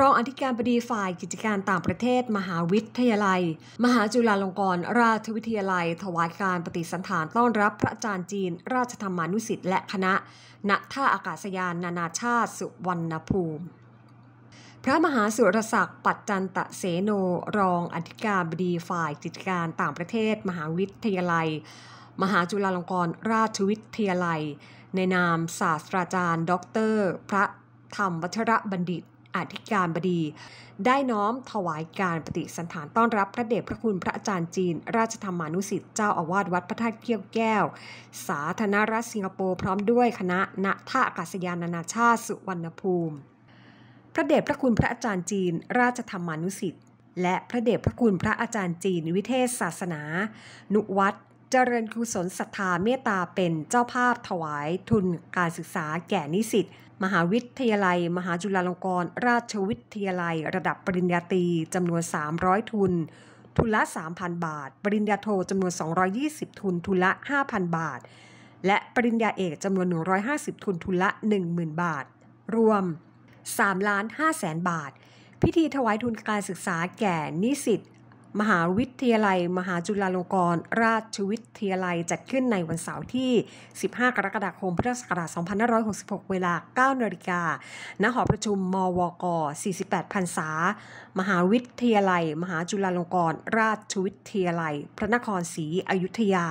รองอธิการบดีฝ่ายกิจการต่างประเทศ มหาวิทยาลัย มหาจุฬาลงกรณราชวิทยาลัย ถวายการปฏิสันถานต้อนรับพระอาจารย์จีน ราชธรรมานุสิทธิ์และคณะณท่าอากาศยาน นานาชาติสุวรรณภูมิ พระมหาสุรศักดิ์ปัจจันตะเสโนรองอธิการบดีฝ่ายกิจการต่างประเทศ มหาวิทยาลัย มหาจุฬาลงกรณราชวิทยาลัย ในนามศาสตราจารย์ ดรพระธรรมวัชระบัณฑิตอธิการบดี ได้น้อมถวายการปฏิสันถานต้อนรับพระเดชพระคุณพระอาจารย์จีนราชธรรมานุสิทธิ์เจ้าอาวาสวัดพระธาตุเกี้ยวแก้ว สาธารณรัฐสิงคโปร์พร้อมด้วยคณะณท่าอากาศยานนานาชาติสุวรรณภูมิพระเดชพระคุณพระอาจารย์จีน ราชธรรมานุสิทธิ์ และพระเดชพระคุณพระอาจารย์จีน วิเทศศาสนา นุวัตรเจริญกุศลศรัทธาเมตตาเป็นเจ้าภาพถวายทุนการศึกษาแก่นิสิตมหาวิทยาลัย มหาจุฬาลงกรณราชวิทยาลัยระดับปริญญาตรีจำนวน 300 ทุน ทุนละ 3,000 บาทปริญญาโทจำนวน 220 ทุน ทุนละ 5,000 บาท และปริญญาเอกจำนวน 150 ทุน ทุนละ 10,000 บาท รวม3ล้าน5แสนบาท พิธีถวายทุนการศึกษาแก่นิสิตมหาวิทยาลัย มหาจุฬาลงกรณราชวิทยาลัยจัดขึ้นในวันเสาร์ที่ 15 กรกฎาคมพุทธศักราช2566 เวลา 9นาฬิกาณหอประชุมมวก 48พรรษา มหาวิทยาลัย มหาจุฬาลงกรณราชวิทยาลัย พระนครศรีอยุธยา